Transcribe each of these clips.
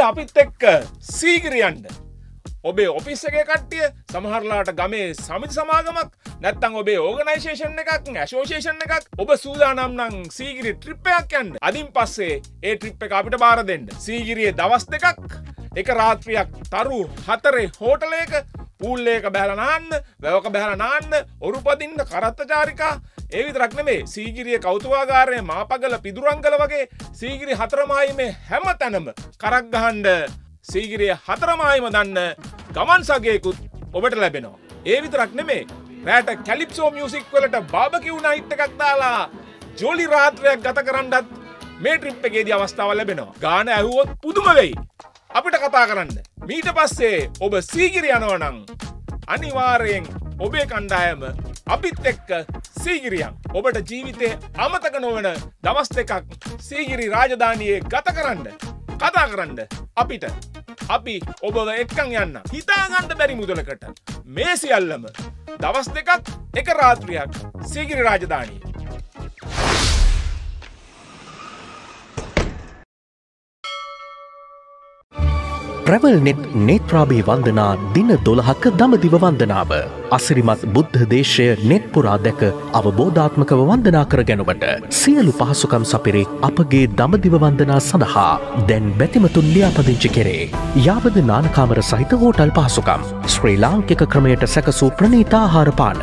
එන්ඩ අපිත් එක්ක සීගිරියන්ඩ. ඔබේ ඔෆිස් එක කට්ටිය සමහරලාට ගමේ සමිති සමාගමක් නැත්තං ඔබේ ඕගනයිශේෂන් එකක් ඇශෝෂේෂන් එකක් ඔබ සූදානම් නං සීගිරි ට්‍රිප්පයක් යන්න අදින් පස්සේ ඒ ට්‍රිප් එක අපිට බාර දෙන්න සීගිරියේ දවස් දෙකක් එක රාත්‍රියක් තරු හතරේ හෝටලේක පූල්ලේක බැලනාන්න වැවක බැහලනාන්න ඔරුපදින්න කරත්තචාරිකා ඒවි රක්නමේ සීගිරිය කෞතුවාගාරය මාපගල පිදුරංගල වගේ සීගිරි හතරමායිමේ හැම තැනම කරක්ගහන්ඩ සීගිරිය හතරමායිම දන්න ගමන් සගේකුත් ඔබට ලැබෙනවා. ඒ විතරක් නෙමේ රෑට කැලිප්සෝ මියසික් වලට බාභකිවුණ අහිත්ත එකක්තාලා ජොලි රාත්‍රයක් ගත කරන්නත් මේ ට්‍රිප් එකේදී අවස්ථාව ලැබෙනවා ගාන ඇහුවොත් පුදුම වෙයි අපිට කතා කරන්න. මීට පස්සේ ඔබ සීගිරි යනවනං අනිවාරයෙන් ඔබේ කණ්ඩායම අපිත් එක්ක සීගිරියන් ඔබට ජීවිතය අමතක නොවන දවස් දෙකක් සීගිරි රාජධානයේ ගත කරන්න කතා කරන්න අපිට අපි ඔබව එක්කන් යන්න හිතාගන්න බැරි මුදලකට මේ සියල්ලම දවස් දෙකක් එක රාත්‍රියක් සීගිරි රාජධානයේ ට්‍රැවල් නෙට් නේත්‍රාභේ වන්දනා දින දොළහක දමදිව වන්දනාව. අසිරිමත් බුද්ධ දේශය නෙත්පුරා දැක අවබෝධාත්මකව වන්දනා කර ගැනුවට සියලු පහසුකම් සපිරි අපගේ දමදිව වන්දනා සඳහා දැන් බැතිමතුන් ලියාපදිංචි කෙරේ. යාවද නානකාමර සහිත හෝටල් පහසුකම් ශ්‍රී ලාංකික ක්‍රමයට සැකසූ ප්‍රනීතාහාරපාන.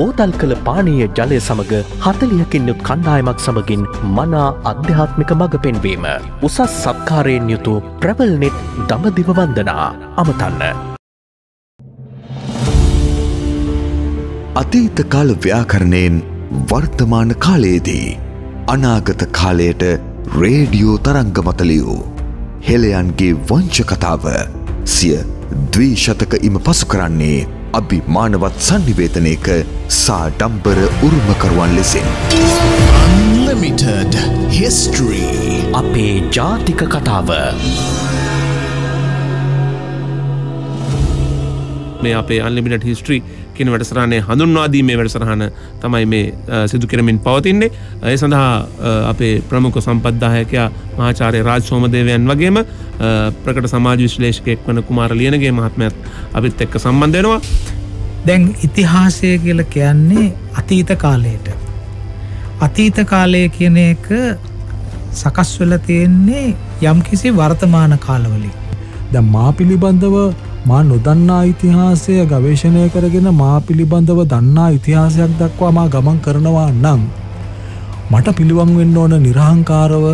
බෝතල් කළ පානීය ජලය සමඟ හතලියකින් යුත් කණ්ඩායමක් සමගින් මනා අධ්‍යාත්මික මඟ පෙන්වීම. උසස් සත්කාරයෙන් යුතු ප්‍රවල්නෙත් දමදිව වන්දනා අමතන්න. අතීත කාල ව්‍යාකරණයෙන් වර්තමාන කාලයේදී අනාගත කාලයට රේඩියෝ තරංගමතලියූ හෙලයන්ගේ වංචකතාව සිය ද්වීශතක ඉම පසු කරන්නේ අභි මානවත් සංනිවේතනයක සාඩම්බර උරුමකරුවන් ලෙසින්. Unlimited History අපේ ජාතික කතාව. මේ අපේ අල්ලිමිට හිස්ට්‍රී කියන වැඩසරහනේ හඳුන්වාදීමේ වැඩසරහන තමයි මේ සිදු කරමින් පවතින්නේ. ඒ සඳහා අපේ ප්‍රමුඛ සම්පත්දායකයා මහාචාර්ය රාජ් සෝමදේවයන් වගේම ප්‍රකට සමාජ විශ්ලේෂකයෙක් වන කුමාර ලියනගේ මහත්මයත් අපිත් එක්ක සම්බන්ධ වෙනවා. දැන් ඉතිහාසය කියලා කියන්නේ අතීත කාලයට. අතීත කාලය කියන එක සකස් වෙල තියෙන්නේ යම් කිසි වර්තමාන කාලවලින්. ද මා පිළිබඳව මා නොදන්නා ඉතිහාසය ගවේශණය කරගෙන මා පිළිබඳව දන්නා ඉතිහාසයක් දක්වා මා ගමන් කරනවා නම් මට පිළිවන් වෙන්න ඕන නිරහංකාරව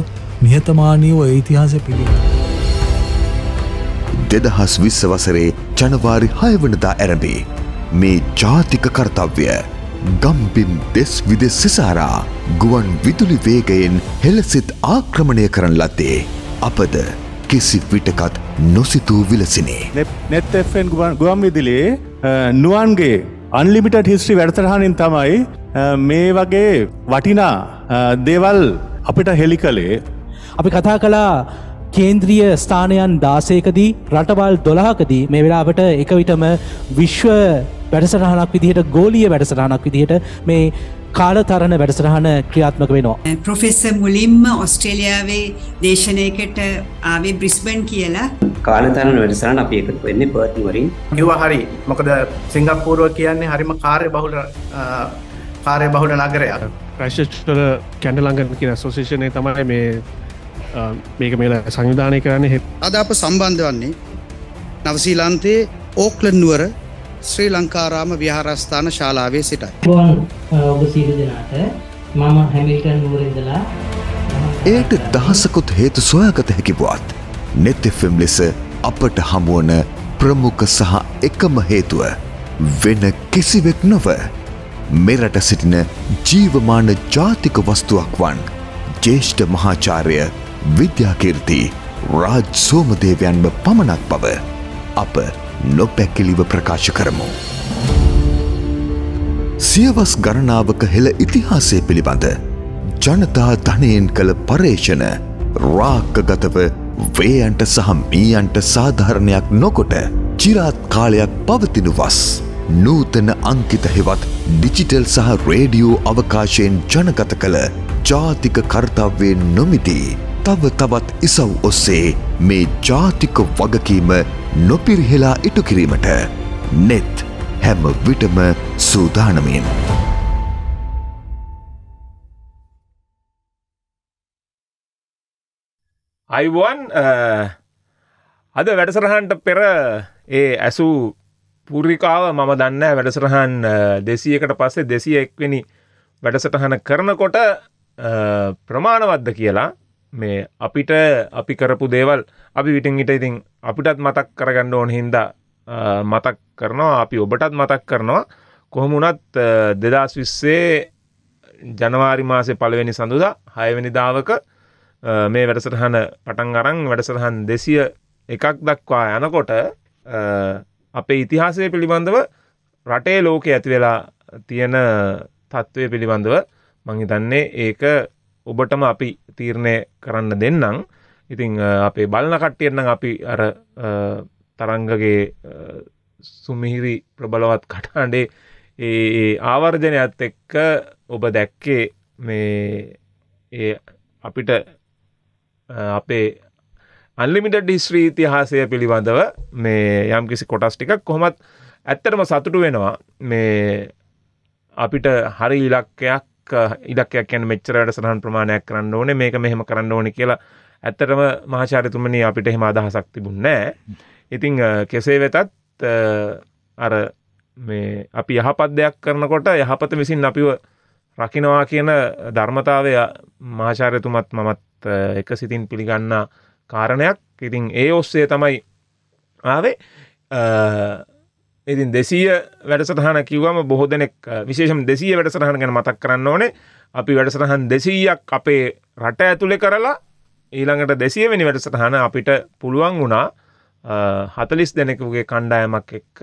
නිහතමානීව ඉතිහාස පිළි. දෙදහස් විස්ස වසරේ ජනවාරි හයවනදා ඇරඹේ මේ ජාතික කර්තව්‍ය ගම්බිම් දෙස් විදෙස් සිසාරා ගුවන් විදුලි වේගයෙන් හෙලසිත් ආක්‍රමණය කරන ලත්තේ අපද කිසි විටකත් නොසිතූ විලසිනේ. නෙත්Fන් ගුවම් විදිලේ නුවන්ගේ අන්ලිමිට හිස්ට්‍රි වැඩතරහනින් තමයි මේ වගේ වටිනා දේවල් අපිට හෙළි කළේ. අපි කතා කලා කේන්ද්‍රිය ස්ථානයන් දාසයකදී රටවල් දොලාහකදී මේ වෙලාවට එක විටම විශ්ව වැඩසටහනක් විදිහට ගෝලිය වැඩසටහනක් විදිහට මේ කාලතරණ වැඩසටහන ක්‍රියාත්මක වෙනවා. පොෆෙස්ස මුලින්ම ඔස්ට්‍රේලියාවේ දේශනයකට ආවේ බ්‍රිස්බන් කියලා. කාලතරණ වැඩසරන අපි එක වෙන්නේ පර්තිවරින් ඒවා හරි මොකද සිංගප්පූරුව කියන්නේ හරිම කාරය බහුල කාරය බහුල නගරයක්. ප්‍රශ්ෂල කැඩලඟන් කිය සෝසේෂණය තමයි මේ මේක මේල සංවිධානය කරන්න හෙත් අද අප සම්බන්ධ වන්නේ නවසීලන්තයේ ඕක්ලන්නුවර ශ්‍රී ලංකාරාම විහාරස්ථාන ශාලාවේ සිටයි. බොන් ඔබ සීරු දෙනාට මම හැමිල්ටන් නූරෙදලා එයට දහසකුත් හේතු සොයාගත හැකිබුවත් නෙතිෆම් ලෙස අපට හමුවන ප්‍රමුඛ සහ එකම හේතුව වෙන කිසිවෙක් නොව මෙරට සිටින ජීවමාන ජාතික වස්තුවක් වන් ජේෂ්ඨ මහාචාරය විද්‍යාකීර්ති රාජ් සෝමදේවයන්ම පමණක් බව අප නොපැකිලිව ප්‍රකාශ කරමු. සියවස් ගණනාවක හෙළ ඉතිහාසය පිළිබඳ ජනතා ධනයෙන් කළ පර්ේෂණ රාක්කගතව වේයන්ට සහ මීයන්ට සාධාරණයක් නොකොට චිරාත් කාලයක් පවතිනු වස්. නූතන අංකිත හෙවත් ඩිජිටල් සහ රේඩියෝ අවකාශයෙන් ජනගත කළ ජාතික කර්තව්වේ නොමිතිී තව තවත් ඉසව් ඔස්සේ මේ ජාතික වගකීම නොපිරිහෙලා ඉටු කිරීමට නෙත් හැම විටම සූදානමින්. අයිබුවන් uh, අද වැඩසරහන්ට පෙර ඒ ඇසූ පුරිකාව මම දන්න වැඩසරහන් uh, දෙසියකට පස්සේ දෙසිය එක්වෙනි වැඩසටහන කරනකොට uh, ප්‍රමාණවද්ද කියලා මේ අපිට අපි කරපු දේවල් අපි විටින් ඉට ඉතින් අපිටත් මතක් කරගන්න ඕන හින්දා මතක් කරනවා අපි ඔබටත් මතක් කරනවා කොහොමුණත් දෙදස් විස්සේ ජනවාරි මාසේ පළවෙනි සඳුදා හයවැනි දාවක මේ වැඩසටහන පටන් අරං වැඩසටහන් දෙසිය එකක් දක්වා යනකොට අපේ ඉතිහාසය පිළිබඳව රටේ ලෝකෙ ඇති වෙලා තියෙන තත්ත්වය පිළිබඳව මංහිතන්නේ ඒක ඔබටම අපි තීරණය කරන්න දෙන්නම් ඉතිං අපේ බලන කට්ටියෙන්නම් අපි අර තරංගගේ සුමිහිරි ප්‍රබලවත් කටාඩේ ඒ ආවර්ජනයත් එක්ක ඔබ දැක්කේ මේ ඒ අපිට අපේ අල්ලිමිට ඩිස්ශ්‍රී ඉතිහාසය පිළිබඳව මේ යම් කිසි කොටස් ටිකක් කොහොමත් ඇත්තටම සතුටු වෙනවා මේ අපිට හරි ඉලක්කයක් ඉලක්කයක් යන මෙච්චර වැඩසටහන් ප්‍රමාණයක් කරන්න ඕනේ මේක මෙහෙම කරන්න ඕනේ කියලා ඇත්තටම මහාචාර්යතුමනි අපිට එහෙම අදහසක් තිබුණේ ඉතින් කෙසේ වෙතත් අර මේ අපි යහපත් දෙයක් කරනකොට යහපත විසින් අපිව රකින්නවා කියන ධර්මතාවය මහාචාර්යතුමත් මමත් එක සිතින් පිළිගන්නා කාරණයක්. ඉතින් ඒ ඔස්සේ තමයි ආවේ ඉතින් දෙසීය වැඩසටහන කිවම බොහෝ දෙනෙක් විශේෂම දෙසීය වැඩසටහන ගැන මතක් කරන්න ඕනේ අපි වැඩසටහන් දෙසීයක් අපේ රට ඇතුළෙ කරලා ඊළඟට දෙසිය වෙනි වැඩසටහන අපිට පුළුවන් වුණා හතලිස් දෙනෙකුගේ කණ්ඩායමක් එක්ක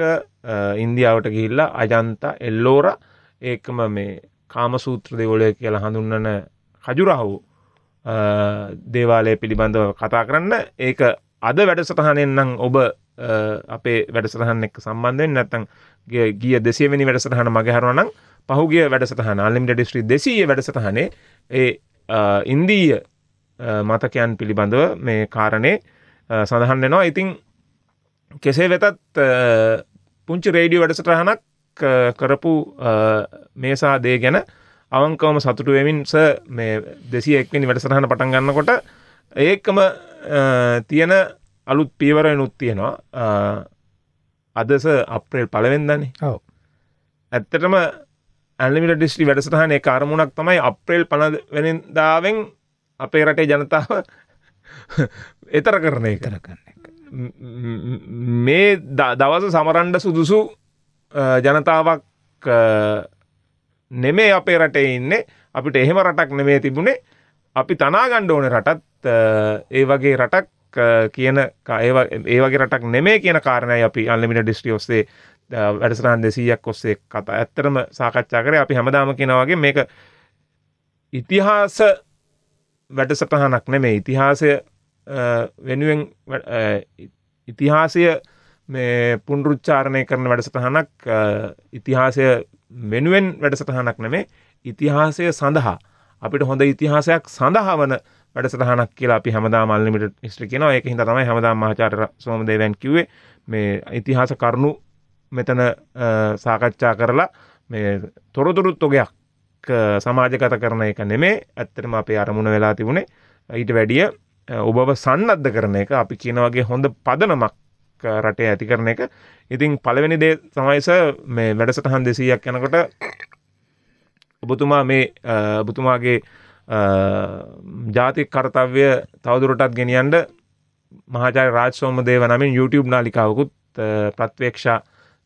ඉන්දියාවට ගිහිල්ලා අජන්ත එල්ලෝර ඒකම මේ කාමසූත්‍ර දෙවොලය කියලා හඳුන්නන කජුරහු දේවාලය පිළිබඳව කතා කරන්න ඒක අද වැඩසටහනෙන්නම් ඔබ අපේ වැඩසටහන් එක්ක සම්බන්ධයෙන් නැත්තම් ගිය 200 වෙනි වැඩසටහන මගහැරුණා නම් පහුගිය වැඩසටහන අන්ලිමිටඩ් ස්ට්‍රීට් 200 වැඩසටහනේ ඒ ඉන්දීය මතකයන් පිළිබඳව මේ කාරණේ සඳහන් වෙනවා. ඉතින් කෙසේ වෙතත් පුංචි රේඩියෝ වැඩසටහනක් කරපු මේසා දේ ගැන අවංකවම සතුටු වෙමින් ස මේ 201 වෙනි වැඩසටහන පටන් ගන්නකොට ඒකම තියෙන අලුත් පීවරයනුත් තියෙනවා අදස අප්‍රේල් පලවෙෙන්දන්නේ ඔව ඇත්තටම ඇලිමිට ඩිස්ටි වැඩසටහන කාරමුණක් තමයි අප්‍රේල් පණ වෙනදාවෙන් අපේ රටේ ජනතාව එතර කරණය කර කරන්න මේ දවස සමරන්ඩ සුදුසු ජනතාවක් නෙමේ අපේ රටේ ඉන්නේ අපිට එහෙම රටක් නෙමේ තිබුණේ අපි තනාගණ්ඩ ඕන රටත් ඒ වගේ රටක් කියන ඒ වගේ රටක් නෙමේ කියන කාරණයි අපි අල්ලිමිට ඩිස්ට්‍රි ඔස්සේ වැඩසටහන් දෙසීයක් ඔස්සේ කතා ඇත්තරම සාකච්ඡා කරේ අපි හැමදාම කියනවාගේ මේක ඉතිහාස වැඩසටහනක් නෙමේ ඉතිහාසය වෙනුවෙන් ඉතිහාසය මේ පුන්රුච්චාරණය කරන වැඩසටහනක් ඉතිහාසය වෙනුවෙන් වැඩසටහනක් නෙමේ ඉතිහාසය සඳහා අපිට හොඳ ඉතිහාසයක් සඳහා වන වැඩසටහනක් කියලා අපි හැමදාම අන්ලිමිටඩ් හිස්ටරි කියනවා. ඒක හින්දා තමයි හැමදාම මහාචාර්ය සෝමදේවයන් කිව්වේ මේ ඉතිහාස කරුණු මෙතන සාකච්ඡා කරලා මේ තොරතුරු තොගයක් සමාජගත කරන එක නෙමේ. ඇත්තටම අපේ අරමුණ වෙලා තිබුණේ ඊට වැඩිය ඔබව සන්නද්ධ කරන එක අපි කියන වගේ හොඳ පදනමක් රටේ ඇති කරන එක. ඉතින් පළවෙනි දේ සමයිස මේ වැඩසටහන් 200ක් යනකොට ඔබතුමා මේ ඔබතුමාගේ ජාතික කර්තව්‍ය තවදුරටත් ගෙනියන්ඩ මහාජාය රාජසෝම දේව නමින් YouTube නාලිකාවකුත් ප්‍රත්වේක්ෂා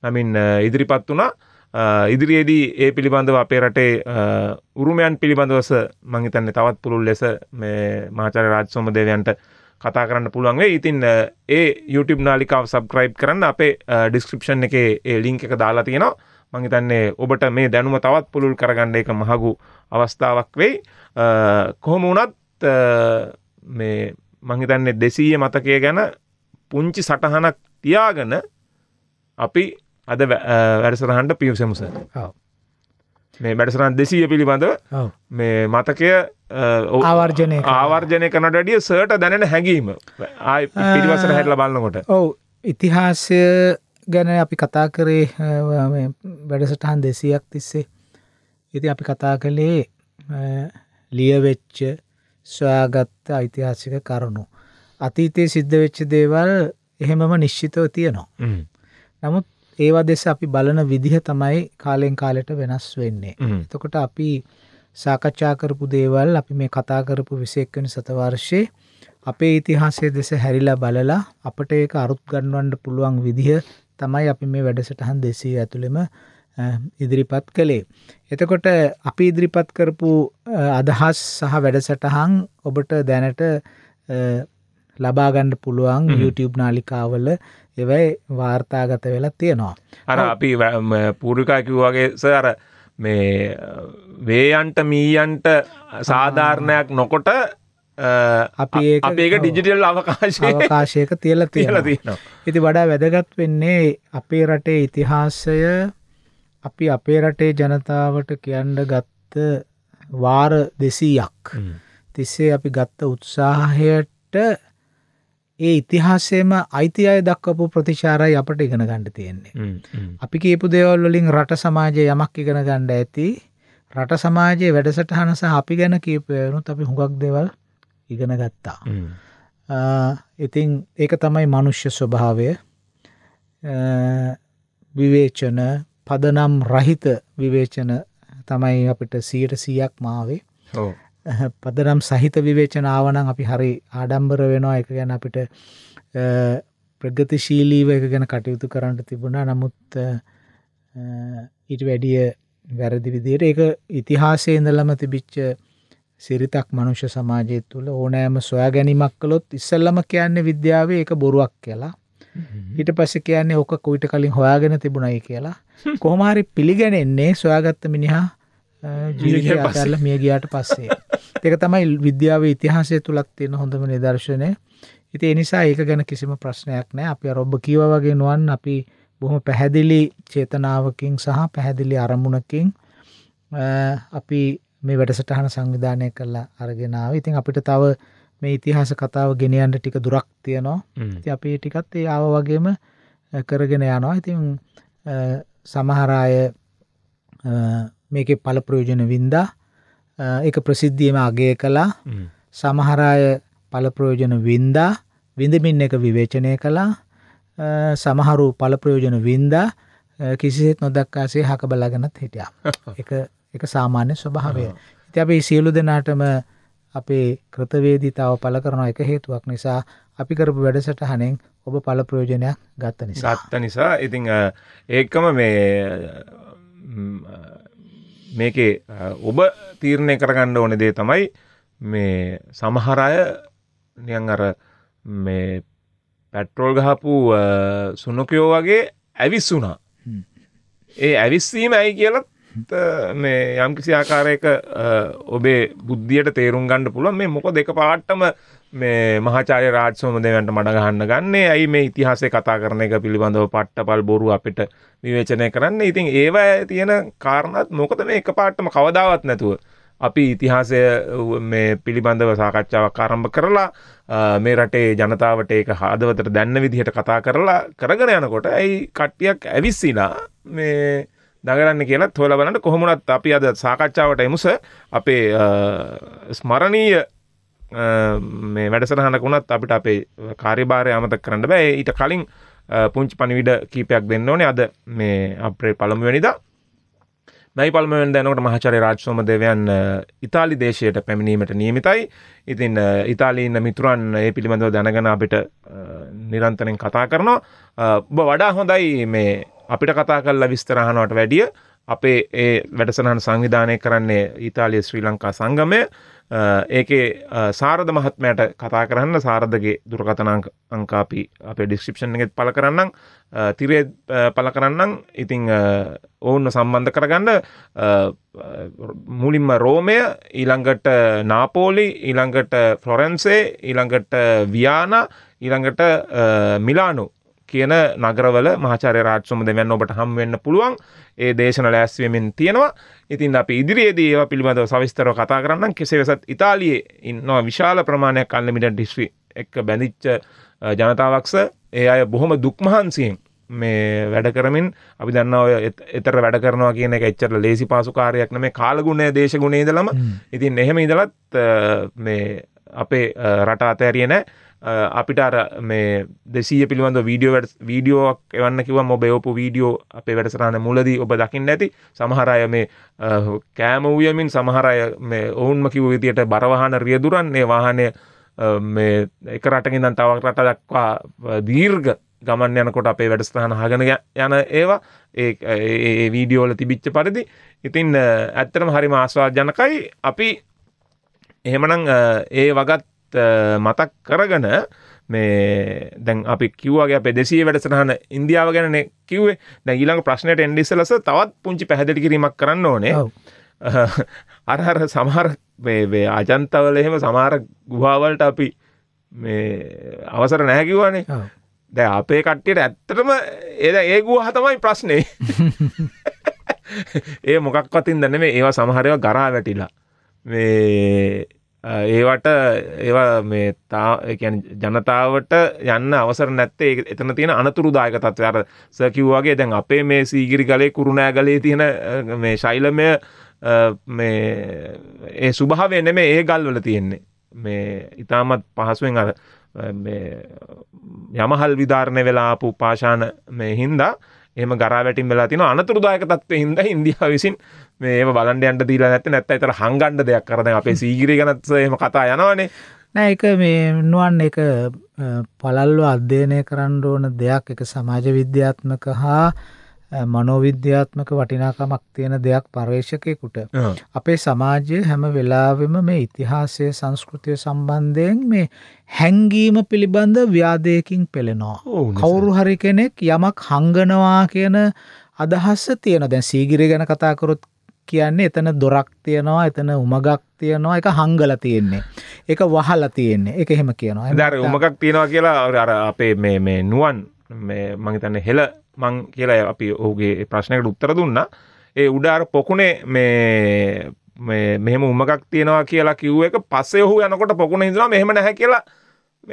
නමින් ඉදිරිපත් වුණා ඉදිරියේදී ඒ පිළිබඳව අපේ රටේ උරුමයන් පිළිබඳවස මංහිතන්න තවත් පුළුල් ලෙස මේ මාචර රාජසෝම දේවයන්ට කතා කරන්න පුළුවන් වේ ඉතින් ඒ YouTube නාලිකාව සබස්ක්‍රයිබ් කරන්න අපේ ඩිස්ක්‍රපෂන් එක ඒ ලිංක එක දාලා තියෙනවා මං හිතන්නේ ඔබට මේ දැනුම තවත් පුළුල් කරගන්න එක මහගු අවස්ථාවක් වෙයි කොහොම වුණත් මේ මංහිතන්නේ දෙසීය මතකය ගැන පුංචි සටහනක් තියාගන අපි අද වැඩසරහන්ට පියවසමුස මේ වැඩසරන් දෙසීය පිළිබඳව මේ මතකය ආවර්ජනය ආවර්ජනය කනට ඩිය සර්ට දැනෙන හැඟීම පිරිවසර හැටල බලන්නකොට ඔවු ඉතිහාසය ගැන අපි කතා කරේ වැඩසටහන් දෙසයක් තිස්සේ ඉති අපි කතා කළේ ලියවෙච්ච ස්වයාගත්ත ඓතිහාසික කරුණු. අතීතයේ සිද්ධ වෙච්ච දේවල් එහෙමම නිශ්චිතව තියනවා. නමුත් ඒවා දෙස අපි බලන විදිහ තමයි කාලෙන් කාලෙට වෙනස් වෙන්නේ. එතකොට අපි සාකච්ඡා කරපු දේවල් අපි මේ කතා කරපු විසෙක්වනි සතවර්ෂයේ අපේ ඉතිහාසය දෙස හැරිලා බලලා අපට ඒක අරුත් ගන්නවන්න පුළුවන් විදිහ තමයි අපි මේ වැඩසටහන් දෙසී ඇතුළෙම ඉදිරිපත් කළේ. එතකොට අපි ඉදිරිපත් කරපු අදහස් සහ වැඩසටහන් ඔබට දැනට ලබාගණ්ඩ පුළුවන් YouTube නාලිකාවල එවයි වාර්තාගත වෙලා තියෙනවා. අර අපි පූරිකා කිව්වාගේ සර මේ වේයන්ට මීයන්ට සාධාරණයක් නොකොට අපි අපේක ඩිජිටල් අවකාශයක තියල තියලා තියෙනවා ඉති වඩා වැදගත් වෙන්නේ අපේ රටේ ඉතිහාසය අපි අපේ රටේ ජනතාවට කියන්න ගත්ත වාර දෙසීයක් තිස්සේ අපි ගත්ත උත්සාහයට ඒ ඉතිහාසයම අයිති අය දක්වපු ප්‍රතිචාරයි අපට ඉගෙන ගණඩ තියෙන්නේ අපි කියපු දෙවල් වලින් රට සමාජය යමක් ඉගෙන ගණ්ඩ ඇති රට සමාජයේ වැඩසටහන සහ අපි ගැන කීපයනුත් අපි හුඟක් දෙවල් ඉගෙන ගත්තා. ඉතිං ඒක තමයි මනුෂ්‍ය ස්වභාවය විවේචන පදනම් රහිත විවේචන තමයි අපිට සීට සීයක් මාවේ පදනම් සහිත විවේචනාවනම් අපි හරි ආඩම්බර වෙනවා එක ගැන අපිට ප්‍රගතිශීලීව එක ගැන කටයුතු කරන්නට තිබුණා නමුත් ඊට වැඩිය වැරදි විදියට ඒ ඉතිහාසය ඉඳලම තිබිච්ච සිරිතක් මනුෂ්‍ය සමාජය තුළ ඕනෑම සොයා ගැනීමක් කළොත් ඉස්සල්ලම කියන්නේ විද්‍යාවේ එක බොරුවක් කියලා ඊට පස්ස කියන්නේ ඕක කුයිට කලින් හොයාගෙන තිබුණයි කියලා කොහොමහරි පිළිගැනෙන්නේ සොයාගත්ත මිනිහා ජීවිතයල මිය ගියාට පස්සේ ඒක තමයි විද්‍යාව ඉතිහාසය තුළක් තියෙන හොඳම නිදර්ශනය ඉති එනිසා ඒක ගැන කිසිම ප්‍රශ්නයක් නෑ අපි රොබ්බ කීව වගේ නුවන් අපි බොහොම පැහැදිලි චේතනාවකින් සහ පැහැදිලි අරමුණකින් අපි මේ වැඩසටහන සංවිධානය කරලා අරගෙනාව ඉතින් අපිට තව මේ ඉතිහාස කතාව ගෙනයන්ට ටික දුරක් තියනවා ති අපේ ටිකත් ඒ ආව වගේම කරගෙන යනවා ඉතින් සමහරාය මේක පල ප්‍රයෝජන වින්දා එක ප්‍රසිද්ධියම අගය කලා සමහරාය පල ප්‍රයෝජන වින්දා විඳමින් එක විවේචනය කලා සමහරු පල ප්‍රයෝජන වින්දා කිසිත් නොදක්කාසේ හක බලගනත් හිටියා එක ඒක සාමාන්‍ය ස්වභාවය. ඉතින් අපි සියලු දෙනාටම අපේ කෘතවේදීතාව පළ කරන එක හේතුවක් නිසා අපි කරපු වැඩසටහනෙන් ඔබ පළ ප්‍රයෝජනයක් ගත්ත නිසා. ගත්ත නිසා ඉතින් ඒකම මේ මේකේ ඔබ තීරණය කරගන්න ඕන දේ තමයි මේ සමහර අය නියන් අර මේ පැට්‍රෝල් ගහපු සුනකයෝ වගේ ඇවිස්සුනා ඒ ඇවිස්සීම ඇයි කියලත් මේ යම්කිසි ආකාරයක ඔබේ බුද්ධියට තේරුම් ගන්න පුළුවන් මේ මොකද එක පාටම මේ මහාචාර්ය රාජසෝම දෙවියන්ට මඩ ගහන්න ගන්නේ ඇයි මේ ඉතිහාසය කතා කරන එක පිළිබඳව පට්ටපල් බොරු අපිට විවේචනය කරන්න. ඉතින් ඒවා තියෙන කාරණාත් මොකද මේ එක පාටම කවදාවත් නැතුව අපි ඉතිහාසය මේ පිළිබඳව සාකච්ඡාවක් ආරම්භ කරලා මේ රටේ ජනතාවට ඒක හදවතට දැන්න විදිහට කතා කරලා කරගෙන යනකොට ඇයි කට්ටියක් ඇවිස්සීලා මේ දඟලන්න කියලා හොල බලන්න කොහොමුණත් අපි අද සාකච්ඡාවට එමුස අපේ ස්මරණීය මේ වැඩසටහනක වුණත් අපිට අපේ කාර්යභාරය අමතක කරන්න බෑ ඊට කලින් පුංචි පණිවිඩ කීපයක් දෙන්න ඕනේ අද මේ අපේ පළමුවෙනිදා මැයි පල්මෙන් දැනකට මහචරය රාජ්සෝම දෙවයන් ඉතාලි දේශයට පැමිණීමට නියමිතයි. ඉතින් ඉතාලීන්න මිතුරන් ඒ පිළිබඳව දැනගෙන අපිට නිරන්තනෙන් කතා කරනවා. ඔබ වඩා හොඳයි මේ අපිට කතා කරලා විස්තරහනවට වැඩිය අපේ ඒ වැඩසනහන් සංවිධානය කරන්නේ ඉතාලිය ශ්‍රී ලංකා සංගමය ඒකේ සාරධ මහත්මයට කතා කරන්න සාරධගේ දුරකතනාංක අංකාපි අපේ ඩිස්ක්‍රිප්ෂන් එකෙත් පල කරන්නම් තිරේ පල කරන්නම් ඉතිං ඔවුන්න සම්බන්ධ කරගන්න මුලින්ම රෝමය ඊළඟට නාපෝලි ඊළඟට ෆ්ලොරන්සේ ඊළඟට ව්‍යාන ඊළඟට මිලානු කියන නගරවල මහාචාරය රාජ්සුම දෙමන් ඔබට හම් වෙන්න පුළුවන් ඒ දේශන ලෑස්වමින් තියෙනවා ඉතින් අප ඉදිරියේදී ඒවා පිළිබඳව සවිස්තරව කතා කරන්න කෙසේ වෙසත් ඉතාලියේ ඉන්නවා විශාල ප්‍රමාණයක් අල්ලමිට ඩිස්්‍රි එක් බැඳිච්ච ජනතාවක්ස ඒ අය බොහොම දුක්මහන්සියෙන් මේ වැඩ කරමින් අපි දන්න ඔය එතර වැඩ කරනවා කියන එක එච්චර ලේසි පාසුකාරයක් නම මේ කාලගුණය දේශගුණේ දළම ඉතින් එහෙම ඉදලත් මේ අපේ රට අතෑරිය නෑ අපිට අර මේ දෙසීය පිළිබඳ වීඩියෝ වීඩියෝක් එවන්න කිව මොබයෝපු වීඩියෝ අපේ වැඩසරාන මුලදී ඔබ දකින්න ඇති සමහරය මේ කෑමවූයමින් සමහරය මේ ඔවුන්ම කිව විදියට බරවාහන රියදුරන්නේ වාහනය මේ එක රටකින් දන් තවක් රට දක්වා දීර්ග ගමන් යනකොට අපේ වැඩස්ථාන හගෙන යන ඒවා ඒ වීඩියෝල තිබිච්ච පරිදි ඉතින් ඇත්තරම හරිම ආස්වාජනකයි අපි එහෙමනම් ඒ වගත් මතක් කරගන මේ දැන් අපි කිව්වගේ අප දෙසී වැඩසටහන ඉන්දියාව ගැන කිවේ දැ ඊළඟ ප්‍රශ්නයට එන්ඩිස්සලස තවත් පුංචි පැහැදිලි කිරීමක් කරන්න ඕනේ අරහර සමහර අජන්තවල එහෙම සමාර ගුහාවලට අපි මේ අවසර නැහැකිවනේ දැ අපේ කට්ටියට ඇත්තටම එද ඒ ගුව හතමයි ප්‍රශ්නේ ඒ මොකක් වතින් දැන මේ ඒවා සමහරව ගරා වැටිලා මේ ඒවට ඒවා මේ තා ජනතාවට යන්න අවසර නැත්තේ එතන තියෙන අනතුරුදායක තත්ත්වයට සකිව්වාගේ දැන් අපේ මේ සීගිරි ගලේ කුරුණෑ ගලේ තියෙන මේ ශෛලමය මේ ඒ සුභාවය නෙමේ ඒ ගල්වල තියෙන්නේ මේ ඉතාමත් පහසුවෙන් අර යමහල් විධාරණය වෙලාපු පාශාන මේ හින්දා එම ගරා වැටින් වෙලා තින අනතුරුදායක තත්වය හින්ද ඉන්දියා විසින් මේ බලන්ඩ අන්ට දීලා නැත නැත්ත තර හංගන්ඩ දෙයක් කරන අපේ සීගිරි ගනත්ම කතා යනවානේ නෑ එක මේ නුවන් එක පලල්ව අධ්‍යයනය කරන්න ඕන දෙයක් එක සමාජ විද්‍යාත්මක හා මනෝවිද්‍යාත්මක වටිනාකමක් තියෙන දෙයක් පර්ේෂකයකුට අපේ සමාජය හැම වෙලාවෙම මේ ඉතිහාසය සංස්කෘතිය සම්බන්ධයෙන් මේ හැංගීම පිළිබඳ ව්‍යාදයකින් පෙළෙනවා කවුරු හරි කෙනෙක් යමක් හංගනවා කියන අදහස්ස තියෙන දැන් සීගිරි ගැන කතාකරොත් කියන්නේ එතන දොරක් තියෙනවා එතන උමගක් තියෙනවා එක හංගල තියෙන්නේ එක වහල තියෙන්නේ එක එහෙම කියනවා දර උමගක් තියෙනවා කියලා අර අපේ මේ මේ නුවන් මේ මංහිතන්න හෙළ මං කියලා අපි ඔහුගේ ප්‍රශ්නකට උත්තර දුන්න ඒ උඩාර පොකුණේ මේ මෙහෙම උමගක් තියෙනවා කියලා කිව්ව එක පස්සේ ඔහු යනකොට පොකුණ ඉදලා මෙහෙම නැහැ කියලා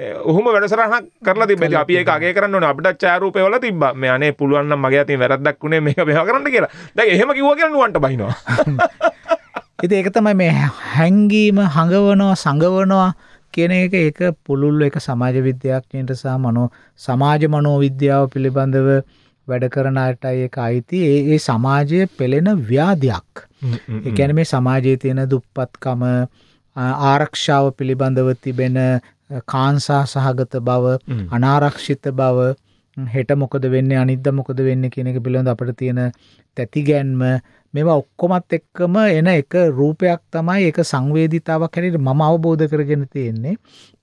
ඔහුම වැඩසරහක් කරලා තිබෙන අපි ඒක අගේ කරන්න ඕනේ අපිට ඡායාරූපේවල තිබ්බා මේ අනේ පුළුවන් නම් මගේ අතින් වැරද්දක් වුණේ මේක මෙහෙම කරන්න කියලා. දැන් එහෙම කිව්වා කියලා නුවන්ට බහිනවා. ඉතින් ඒක තමයි මේ හැංගීම හඟවනවා සංගවනවා කියන එක ඒක පුළුල්ව ඒක සමාජ විද්‍යාඥයන්ට සහ මනෝ සමාජ මනෝවිද්‍යාව පිළිබඳව වැඩ කරන අයටයි ඒක අයිති. ඒ ඒ සමාජයේ පෙළෙන ව්‍යාධියක්. ඒ කියන්නේ මේ සමාජයේ තියෙන දුප්පත්කම ආරක්ෂාව පිළිබඳව තිබෙන කාංසා සහගත බව අනාරක්ෂිත බව හෙට මොකද වෙන්න අනිද්ද මොකද වෙන්න කෙනෙක පිළිබඳ අපට තියෙන තැතිගැන්ම මෙවා ඔක්කොමත් එක්කම එන එක රූපයක් තමයි එක සංවේදිතාවක් හැට මම අවබෝධ කරගෙන තියෙන්නේ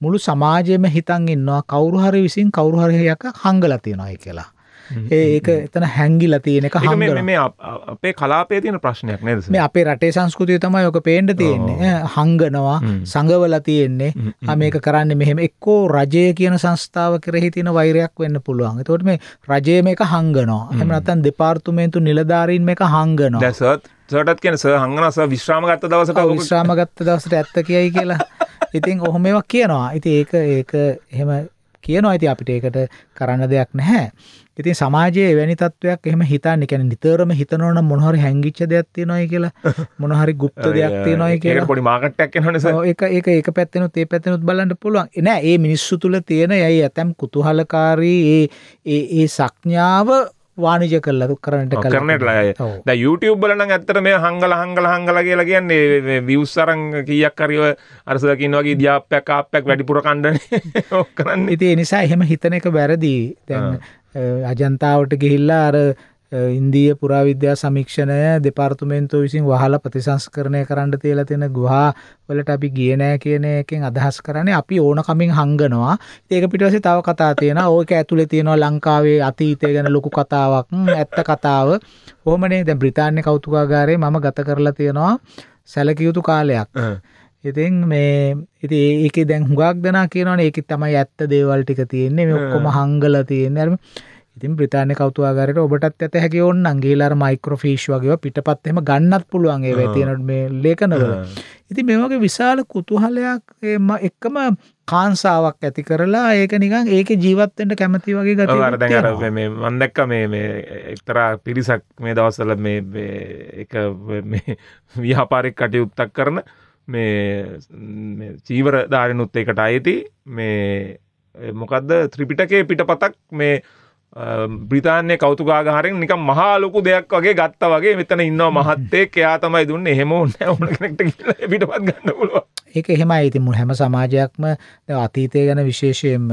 මුළු සමාජයම හිතන් ඉන්නවා කවුරුහරි විසින් කවුරුහරහයක හංගල තියෙනයි කියලා ඒක එතන හැංගිලා තියෙන එක හංගන මේ අපේ කලාපේ තියෙන ප්‍රශ්නයක් නේද මේ අපේ රටේ සංස්කෘතිය තමයි ඔක පේන්න තියෙන්නේ හංගනවා සංගවලා තියෙන්නේ මේක කරන්නේ මෙහෙම එක්කෝ රජය කියන සංස්ථාව කෙරෙහි තියෙන වෛරයක් වෙන්න පුළුවන් එතකොට මේ රජය මේක හංගනවා එහෙම නැත්නම් දෙපාර්තමේන්තු නිලධාරීන් මේක හංගනවා දැසත් සටත් කියන සර් හංගනවා සර් විශ්‍රාම ගත්ත දවසට විශ්‍රාම ගත්ත දවසට ඇත්ත කියයි කියලා ඉතින් ඔහොම ඒවා කියනවා ඉතින් ඒක ඒක එහෙම කියනවා ඇති අපිට ඒකට කරන්න දෙයක් නැහැ. ඉතින් සමාජයේ වැනි තත්වයක් එහෙම හිතන්න කැන නිතරම හිතනවන මොහරි හැංගිච්ච දෙයක් තියනොයි කියලා මොනහරි ගුප්ත දෙයක් තියනොයි කිය පොඩි මාකටක් එක එක එක පැත්තනුත් ඒ පැත්තනුත් බලන්න පුළුවන් එන ඒ මිනිස්සු තුළ තියෙන යයි ඇතැම් කුතුහලකාරී ඒ ඒ සක්ඥාව වානිජ කල්ල කරනට කරනට YouTube බලන ඇත්තර මේ හංගල හංගල හංගල කියලා කියන්නේ විවස්සරං කියක් හරිව අරසකින් වගේ ද්‍යාපයක් කාපයක් වැඩිපුර කණ්ඩන කරන්න ඉතිේ නිසා එහෙම හිතන එක වැරදී දැන් අජන්තාවට ගිහිල්ලා අර ඉන්දීය පුරාවිද්‍යා සමීක්ෂණය දෙපාර්තමේන්තුව විසින් වහලා ප්‍රතිසංස්කරණය කරන්න තියලා තියෙන ගුහා වලට අපි ගියේ නෑ කියන එකෙන් අදහස් කරන්නේ අපි ඕන කමින් හංගනවා. ඒක පිටිපස්සේ තව කතා තියෙනවා. ඕක ඇතුලේ තියෙනවා ලංකාවේ අතීතය ගැන ලොකු කතාවක්, ඇත්ත කතාව. කොහොමනේ දැන් බ්‍රිතාන්‍ය කෞතුකාගාරේ මම ගත කරලා තියෙනවා සැලකිය යුතු කාලයක්. ඉතින් මේ ඉති ඒක දැන් හුඟක් දෙනා කියනවනේ ඒකෙත් තමයි ඇත්ත දේවල් ටික තියෙන්නේ මේ ඔක්කොම හංගලා තියෙන්නේ. ඉතින් බ්‍රතාානය කවතුවාගරයට ඔබටත් ඇත හැකි ඔන්න ගේලාර මයිකරෝෆිෂ් වගේ පිටපත්හෙම ගන්නත් පුළුවන්ගේ වැතිනට මේ ලේකනවල ඉති මේමගේ විශාල කුතුහලයක් එක්කම කාන්සාවක් ඇති කරලා ඒක නිකන් ඒක ජීවත්තෙන්ට කැමති වගේ ගත මන්දක්ක මේ එක්තරා පිරිසක් මේ දවසල මේ එක ව්‍යාපාරෙක් කටයුත්තක් කරන මේ චීවර ධාරනුත් එකට අයිති මේ මොකක්ද ත්‍රිපිටකේ පිටපතක් මේ බ්‍රතාන්ය කවතුකාගහරෙන් නික මහාලොකු දෙයක් වගේ ගත්ත වගේ මෙතන ඉන්න මහත්තේ කයා තමයි දුන්න එහෙම ඕනට පිටපත් ගන්න පුලුව ඒක එහෙම ඉතින් මු හැම සමාජයක්ම අතීතය ගැන විශේෂයෙන්ම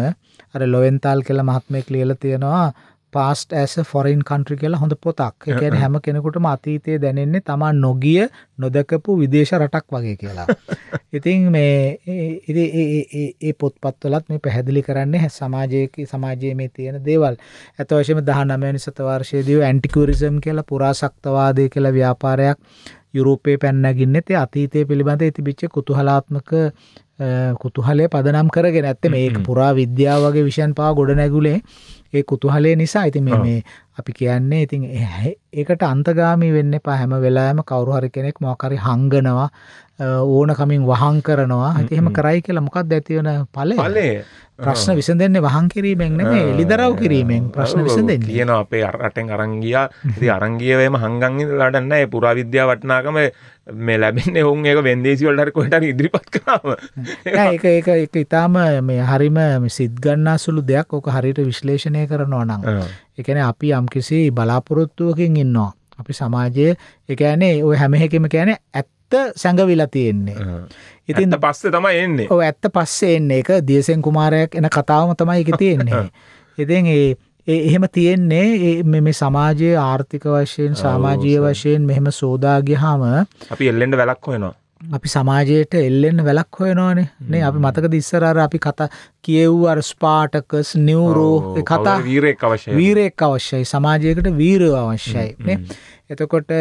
අර ලොවෙන්තාල් කෙල මහත්මෙක් ලියල තියෙනවා පාස්ට ඇස ෆොරයින් කන්ට්‍රි කියලා හොඳ පොතක් එකන හැම කෙනෙකුටම අතීතය දැනෙන්නේ තමා නොගිය නොදකපු විදේශ රටක් වගේ කියලා. ඉතින් මේ ඒ පොත්පත්වලත් මේ පැහැදිලි කරන්නේ හැ සමාජයක සමාජයේ මේ තියෙන දේවල් ඇතවශම දහනමනි සතවර්ශයදව ඇන්ටිකූරිසම් කියලා පුරාසක්තවාදය කියලා ව්‍යාපාරයක් යුරෝපය පැන්නගින්න තේ අතීතය පිළිබඳ ඇතිබිච්ච කුතුහලාත්මක කුතුහලේ පදනම් කරගෙන ඇත්තේ මේ පුරා විද්‍යාව වගේ විෂයන් පවා ගොඩ නැගුලේ ඒ කුතුහලේ නිසා ඉතින් මේ මේ අපි කියන්නේ ඉතින් ඒකට අන්තගාමී වෙන්න එපා හැම වෙලාවෙම කවුරු හරි කෙනෙක් මොකක් හරි හංගනවා ඕන කමින් වහං කරනවා ඉතින් එහෙම කරයි කියලා මොකක්ද ඇති වෙන ඵලය ප්‍රශ්න විසඳෙන්නේ වහං කිරීමෙන් නෙමෙයි එලිදරව් කිරීමෙන් ප්‍රශ්න විසඳෙන්නේ කියන අපේ රටෙන් අරන් ගියා ඉතින් අරන් ගියවෙම හංගන් ඉඳලා වැඩක් නැහැ පුරා විද්‍යාව වටිනාකම මේ ලැබෙන්නේ ඔවුන් ඒක වෙන්දේසිවලට කොටට ඉදිරිපත් කරාම ඒක ඒක එක ඉතාම මේ හරිම සිද්ගන්නා සුළු දෙයක් ඕක හරියට විශ්ලේෂණය කරනවා නම් එකන අපි යම්කිසි බලාපොරොත්තුවකින් ඉන්නවා අපි සමාජය එකනේ ඔය හැම එකම කියන ඇත්ත සැඟවිලා තියෙන්නේ ඉතින් පස්සේ තමයි එන්නේ ඔ ඇත්ත පස්සේ එන්නේ එක දියසෙන් කුමාරයක් එන කතාවම තමයි එක තියෙන්නේ ඉතින් ඒ එහෙම තියෙන්නේ මේ සමාජයේ ආර්ථික වශයෙන් සමාජීය වශයෙන් මෙහෙම සෝදාගියාම අපි එල්ලෙන්න වැලක් හොයනවා අපි සමාජයට එල්ලෙන්න වැලක් හොයනවානේ නේ අපි මතකද ඉස්සර අර අපි කතා කියව් අර ස්පාටකස් නියුරෝ කතා වීරයෙක් අවශ්‍යයි වීරයෙක් අවශ්‍යයි සමාජයකට වීරයෝ අවශ්‍යයි නේ එතකොට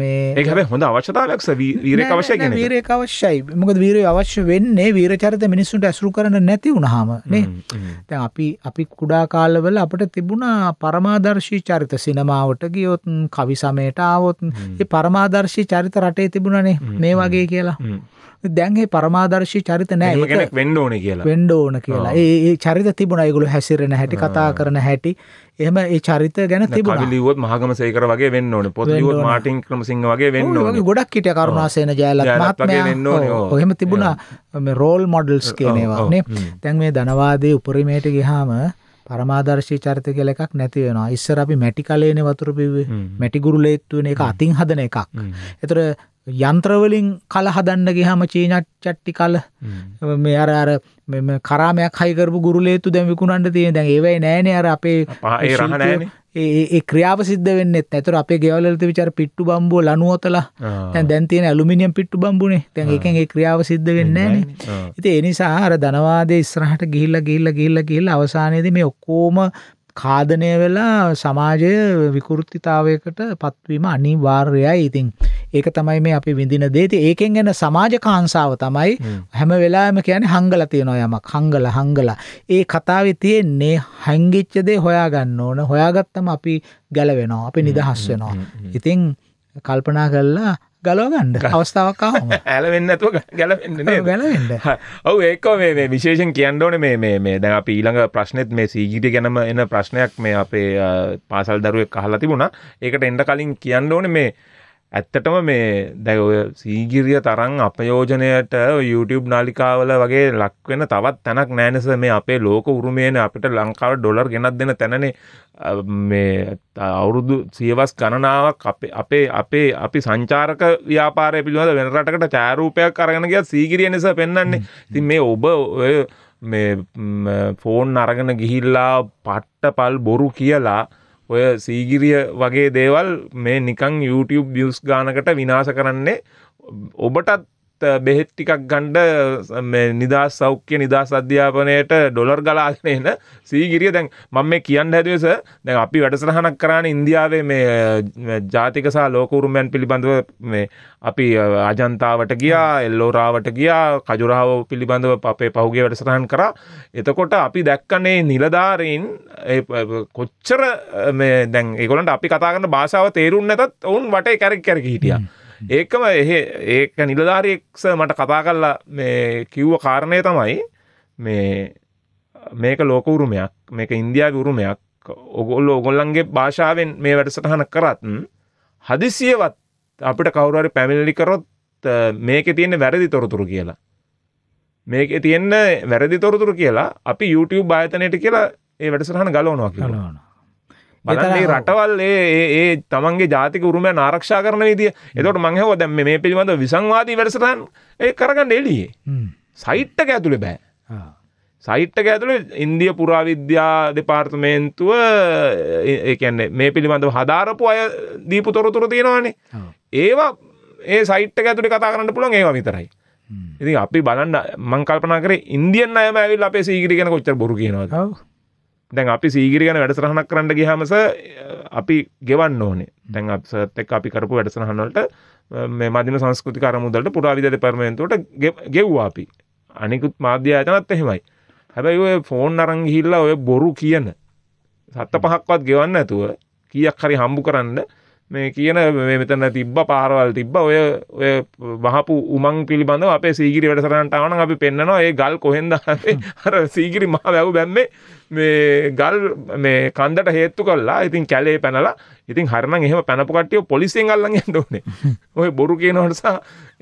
මේ ඒහැ හොඳ අවශ්‍යතාවයක් වීරය අවශ්‍යය වීරය අවශ්‍යයි මොකද වීරය අවශ්‍ය වෙන්නේ වීර චරිත මිනිස්සුන්ට ඇසුරු කරන නැති වුණහම නේ දැන් අපි අපි කුඩා කාලවල අපට තිබුණා පරමාදර්ශී චරිත සිනමාවට ගියොත් කවි සමයට ආවොත් ඒ පරමාදර්ශී චරිත රටේ තිබුණනේ මේ වගේ කියලා දැන්ගේ පරමාදර්ශී චරිත නෑ වෙන්ඩ ඕන කියලා වෙන්ඩ ඕන කියලා ඒ චරිත තිබුණ අයගුළු හැසිරෙන හැටි කතා කරන හැටි එහම ඒ චරිත ගැන තිබුණ ලිවත් මහගම සේකර වගේ වෙන්න ඕන පොත් මාටින් ක්‍රමසිංහ වගේ වෙන්න ඕන ගොඩක් හිටිය කරුණාසේන ජයලත් මහත්මයා එහෙම තිබුණා රෝල් මොඩල්ස් කියනේවානේ දැන් මේ ධනවාදයේ උපරිමයට ගිහාම පරමාදර්ශී චරිත කියල එකක් නැති වෙනවා ඉස්සර අපි මැටි කලේන වතුර පිවේ මැටිගුරු ලේත්තුවෙන එක අතින් හදන එකක් එතර යන්ත්‍රවලින් කල හදන්න ගිහම චීනත් චට්ටි කල මේ අර අර මෙම කරාමයක් හයිකරපු ගුරුලේතු දැන් විකුණන්ට තියෙන දැන් ඒවයි නෑනේ අර අපේ ඒ ක්‍රියාව සිද්ධ වෙන්න ඇතර අපේ ගෙවලත විචර පිට්ටු බම්බුව ලනුවතලා තැන් දැන් තියෙන ඇලුමිනියම් පිට්ටු බම්බුනේ තැන් එකෙන් ඒ ක්‍රියාව සිද්ධ වෙන්නේ නෑනේ ඉතින් ඒ නිසා අර ධනවාදයේ ඉස්සරහට ගිහිල්ලා ගිහිල්ලා ගිහිල්ලා ගිහිල්ලා අවසානයේදී මේ ඔක්කොම කාදනය වෙලා සමාජය විකෘතිතාවයකට පත්වීම අනිවාර්යයි. ඉතින් ඒක තමයි මේ අපි විඳින දේ. ඒකෙන් එන සමාජ කාංසාව තමයි හැම වෙලාවෙම කියන්නේ හංගලා තියනවා යමක්. හංගලා හංගලා. ඒ කතාවේ තියෙන්නේ හංගිච්ච දේ හොයාගන්න ඕන. හොයාගත්තම අපි ගැලවෙනවා. අපි නිදහස් වෙනවා. ඉතින් කල්පනා කරලා ගලෝගන්න අවස්ථාවක් ඇලවෙන්නතුව ගැලවෙන්න ගැලවෙන්න ඔව ඒකෝ මේ විශේෂෙන් කියන්නඩෝන මේ මේ දැන් අප ඊළඟ ප්‍රශ්නෙත් මේ සීගිට ගැනම එන ප්‍රශ්නයක් මේ අපේ පාසල් දරුවක් කහලා තිබුණා ඒකට එන්ඩ කලින් කියන්න ඕන මේ ඇත්තටම මේ දැ සීගිරිය තරන් අපයෝජනයට YouTube නාලිකාවල වගේ ලක්වෙන තවත් තැනක් නෑනෙස මේ අපේ ලෝක උරුමයන අපිට ලංකාව ඩොලර් ගෙනත් දෙන තැනනේ මේ අවුරුදු සියවස් ගණනාවක් අපේ අපේ අපි සංචාරක ව්‍යාපාරය පිළිබඳ වෙන රටකට චෑරූපයක් කරගෙන ගියත් සීගිරිය නිසා පෙන්වන්නේ ඉතින් මේ ඔබ ඔය මේ ෆෝන් අරගෙන ගිහිල්ලා පට්ට පල් බොරු කියලා ඔය සීගිරිය වගේ දේවල් මේ නිකං YouTube ියස් ගානකට විනාස කරන්නේ ඔබටත් බෙහෙත් ටිකක් ගණ්ඩ නිදා සෞඛ්‍ය නිදහස් අධ්‍යාපනයට ඩොලර් ගලාගෙන එන සීගිරිය දැන් මම මේ කියන්න හැදුවේස දැන් අපි වැඩසටහනක් කරාන ඉන්දියාවේ මේ ජාතික සහ ලෝක උරුමයන් පිළිබඳව මේ අපි අජන්තාවට ගියා එල්ලෝරාවට ගියා කජුරාව පිළිබඳව අපේ පහුගේ වැඩසටහන් කරා එතකොට අපි දැක්කනේ නිලධාරීන් කොච්චර මේ දැන් ඒගොලන්ට අපි කතාගන්න භාෂාව තේරුම් නැතත් ඔවුන් වට කැරක් කැරක හිටියා ඒකම එහ ඒක නිලධාරයෙක්ස මට කතා කල්ලා මේ කිව්ව කාරණය තමයි මේ මේක ලෝකවුරුමයක් මේක ඉන්දයා ගුරුමයක් ඔගොල්ල ඔගොල්ලන්ගේ භාෂාවෙන් මේ වැඩසටහන කරත් හදිසියවත් අපිට කවුරරි පැමිණලි කරොත් මේක තියෙන වැරදි තොරතුරු කියලා මේක තියෙන්න වැරදි තොරතුරු කියලා අපි YouTube ආයතනයට කියලා ඒ වැඩසටහන ගලවනවා කියලා බලන්නේ රටවල් ඒ තමන්ගේ ජාතික උරුමය නාරක්ෂා කරන විදිය එතොට මංහව දැම් මේ පිළිබඳ විසංවාදී වැඩසටන් ඒ කරගන්න එලියේ සයිට්ටක ඇතුළෙ බෑ සයිට්ටක ඇතුළ ඉන්දිය පුරාවිද්‍යා දෙපාර්තමේන්තුව ඒන්නේ මේ පිළිබඳව හදාරපු අය දීපු තොරතුර තියෙනවානේ ඒවා ඒ සයිට්ට ඇතුළි කතා කරන්න පුළුවන් ඒවා විතරයි ඉති අපි බලන්න මංකල්පනා කර ඉන්දියන් අයම ඇවිල් අපේ සීගිරිගෙන කොච්චර බොරු කියනවා දැන් අපි සීගිරි ගැන වැඩසටහනක් කරන්න ගියාමස අපි ගෙවන්න ඕනේ. දැන් අපි සත් එක්ක අපි කරපු වැඩසටහන වලට මේ මදින සංස්කෘතික අරමුදලට පුරාවිද්‍යා දෙපාර්තමේන්තුවට ගෙව්වා අපි. අනිකුත් මාධ්‍ය ආයතනත් එහෙමයි. හැබැයි ඔය ෆෝන් අරන් ගිහිල්ලා ඔය බොරු කියන සත්ත පහක්වත් ගෙවන්න නැතුව කීයක් හරි හම්බු කරන්න මේ කියන මෙතන තිබ්බ පාරවල් තිබ්බ ඔය ඔය වහපු උමන් පිළිබඳව අපේ සීගිරි වැඩසටහනට ආවනම් අපි පෙන්නනවා ඒ ගල් කොහෙන්ද අර සීගිරි මහ වැව් බැම්මේ මේ ගල් මේ කන්දට හේතු කළා. ඉතින් කැලේ පැනලා ඉතින් හරනම් එහෙම පැනපු කට්ටිය පොලිසියෙන් අල්ලන් යන්න ඕනේ. ඔය බොරු කියනවට සහ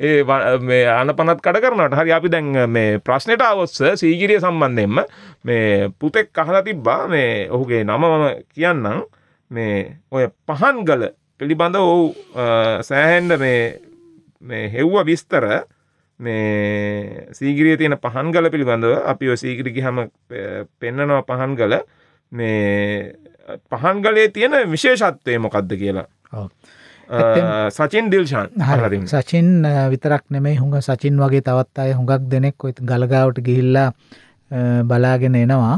ඒ මේ අනපනත් කඩ කරනවට. හරි අපි දැන් මේ ප්‍රශ්නෙට આવොත් සර් සීගිරිය සම්බන්ධයෙන්ම මේ පුතෙක් අහලා තිබ්බා මේ ඔහුගේ නම මම කියන්නම්. මේ ඔය පහන් ගල පිළිබඳ ඔවු සෑහෙන්ඩ මේ මේ හෙව්ව විස්තර මේ සීගිරිය තියෙන පහන් ගල පිළිබඳව අපි ඔ සීගිරිගි හම පෙන්නනවා පහන් ගල මේ පහන් ගලේ තියෙන විශේෂත්වය මොකක්ද කියලා සචින් දිල්ෂන් හරිම සචින් විතරක් නෙමේ හුඟ සචින් වගේ තවත් අය හුඟක් දෙනෙක් ඔත් ගලගාවට ගිහිල්ලා බලාගෙන එනවා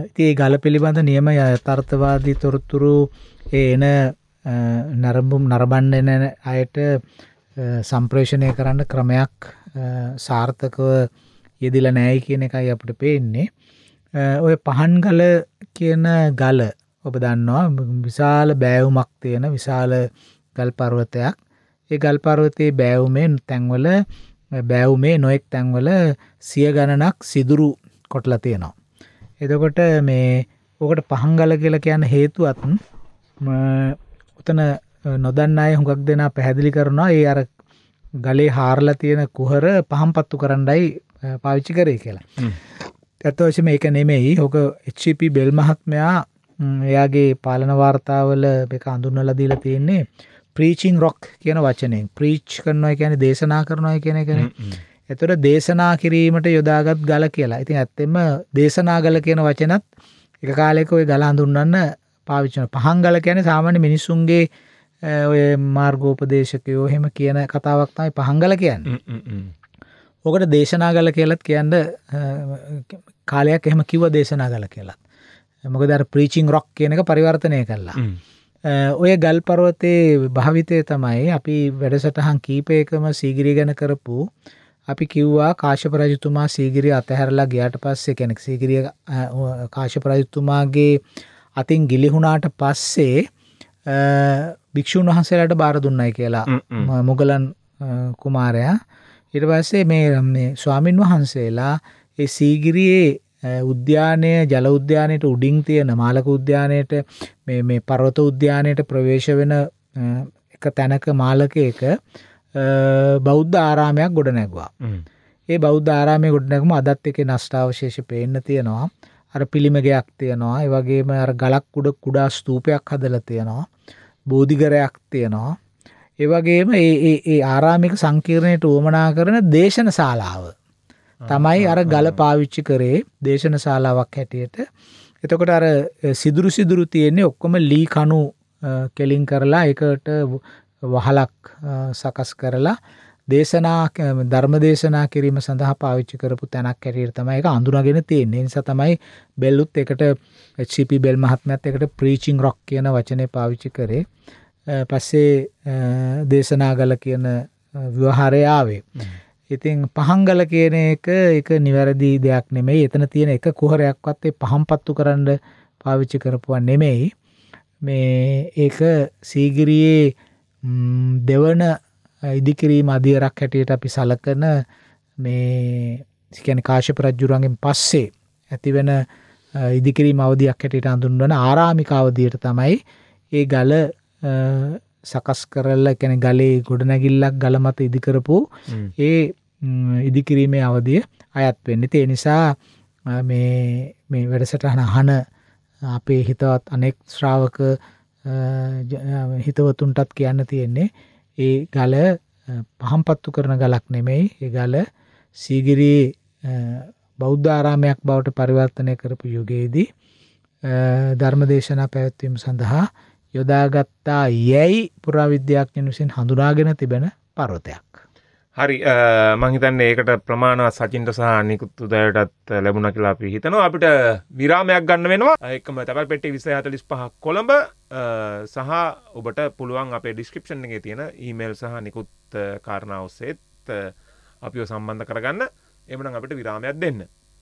ඉතිඒ ගල පිළිබඳ නියම යථර්ථවාදී තොරතුරු එන නැරඹුම් නරඹන්න එන අයට සම්ප්‍රේෂණය කරන්න ක්‍රමයක් සාර්ථකව යෙදිල නෑයි කියන එකයි අපට පේන්නේ. ඔය පහන්ගල කියන ගල ඔබ දන්නවා විශාල බෑවුමක් තියෙන විශාල ගල් පර්වතයක් ඒ ගල් පර්වතයේ බෑවුමෙන් තැන්වල බෑවුමේ නොයෙක් තැන්වල සිය ගණනක් සිදුරු කොටලා තියෙනවා. එතකොට මේ ඕකට පහංගල කියලා කියන්න හේතුවත් උතන නොදන්න අය හුඟක් දෙනා පැහැදිලි කරනවා ඒ අර ගලේ හාරලා තියෙන කුහර පහම්පත්තු කරන්නයි පාවිච්චි කරේ කියලා. ඇත්ත වශයෙන්ම ඒක නෙමෙයි. හොක HCP බෙල් මහත්මයා එයාගේ පාලන වාර්තාවල මේක හඳුන්වලා දීලා තියෙන්නේ ප්‍රීචින් රොක් කියන වචනයෙන්. ප්‍රීච් කරනවා කියන්නේ දේශනා කරනවා කියන එකනේ. එතකොට දේශනා කිරීමට යොදාගත් ගල කියලා. ඉතින් ඇත්තෙම දේශනා ගල කියන වචනත් එක කාලයක ওই ගල හඳුන්වන්න පාවිච්චන පහංගල කියන සාමාන්‍ය මිනිස්සුන්ගේ ඔය මාර්ගෝපදේශකයෝ හෙම කියන කතාවක් තමයි පහංගල කියන්න ඕකට දේශනා ගල කියලත් කියන්න කාලයක් එහෙම කිව දේශනා ගල කියලත් මොක දර ප්‍රීචිං රොක් කියනක පරිවර්තනය කරලා ඔය ගල් පරවතේ භාවිතය තමයි අපි වැඩසටහන් කීපයකම සීගිරි ගැන කරපු අපි කිව්වා කාශපරජතුමා සීගිරිය අතහැරලා ගියාට පස්සේ කෙනෙක් සීගිරිය කාශපරජතුමාගේ අතින් ගිලිහුණාට පස්සේ භික්‍ෂූන් වහන්සේලාට බාර දුන්නයි කියලා මොගලන් කුමාරයා ඉට පස්සේ මේ ස්වාමින් වහන්සේලා ඒ සීගිරියේ උද්‍යානය ජල උද්‍යානයට උඩින් තියෙන මාලක උද්‍යානයට මේ පරවත උද්‍යානයට ප්‍රවේශ වෙන එක තැනක මාලක එක බෞද්ධ ආරාමයක් ගොඩ නැගවා ඒ බෞද්ධ ආරාමය ගොඩ නැගම අදත් එක නස්ටාවශේෂ පේන්න තියෙනවා අර පිළිමගයක් තියෙනවා ඒ වගේම අර ගලක් උඩ කුඩා ස්තූපයක් හදලා තියෙනවා බෝධිගරයක් තියෙනවා ඒ වගේම ඒ ඒ ඒ ආරාමික සංකීර්ණයට උවමනා කරන දේශන ශාලාව තමයි අර ගල පාවිච්චි කරේ දේශන ශාලාවක් හැටියට එතකොට අර සිදුරු සිදුරු තියෙන්නේ ඔක්කොම ලී කණු කෙලින් කරලා ඒකට වහලක් සකස් කරලා දේශනා ධර්ම දේශනා කිරීම සඳහා පාවිච්චි කරපු තැනක් හැටියට තමයි ඒක අඳුනගෙන තියෙන්නේ. ඒ නිසා තමයි බෙල්ලුත් එකට HCP බෙල් මහත්මයාත් එකට ප්‍රීචින් රොක් කියන වචනේ පාවිච්චි කරේ. පස්සේ දේශනාගල කියන ව්‍යවහාරය ආවේ. ඉතින් පහංගල කියන එක ඒක නිවැරදි දෙයක් නෙමෙයි. එතන තියෙන එක කුහරයක්වත් ඒ පහම්පත්තු කරන්න පාවිච්චි කරපුවා නෙමෙයි. මේ ඒක සීගිරියේ දෙවන ඉදිකිරීම අධියරක් හැටියට අපි සලකන මේ සිකැන කාශප රජ්ජුරන්ගෙන් පස්සේ ඇතිවෙන ඉදිකිරීම අවධයක් හැටියට අඳුන්වන ආරාමිකාවදියට තමයි ඒ ගල සකස් කරල්ල කැන ගලේ ගොඩනැගිල්ලක් ගලමත ඉදිකරපු ඒ ඉදිකිරීමේ අවධිය අයත් වෙන්න තිය නිසා මේ වැඩසටහන අහන අපේ හිතවත් අනෙක් ශ්‍රාවක හිතවතුන්ටත් කියන්න තියෙන්නේ ඒ ගල පහම්පත්තු කරන ගලක් නෙමෙයි ඒ ගල සීගිරි බෞද්ධාරාමයක් බවට පරිවර්තනය කරපු යුගයේදී ධර්මදේශනා පැවැත්වීම සඳහා යොදාගත්තා යැයි පුරාවිද්‍යාඥයන් විසින් හඳුනාගෙන තිබෙන පර්වතයක්. හරි මහිතන්න ඒකට ප්‍රමාණ සචින්ට සහ නිකුත්තු දයටත් ලැබුණ කියලා අපි හිතනවා අපිට විරාමයක් ගන්න වෙනවා එකම තැල් පෙටි විසහතලිස් පහ කොළඹ සහ ඔබට පුළුවන් අපේ ඩිස්ක්‍රපෂන් එක තියෙන ඊමේල් සහ නිකුත් කාරණාවස්සේත් අපිෝ සම්බන්ධ කරගන්න එමන අපිට විරාමයක් දෙන්න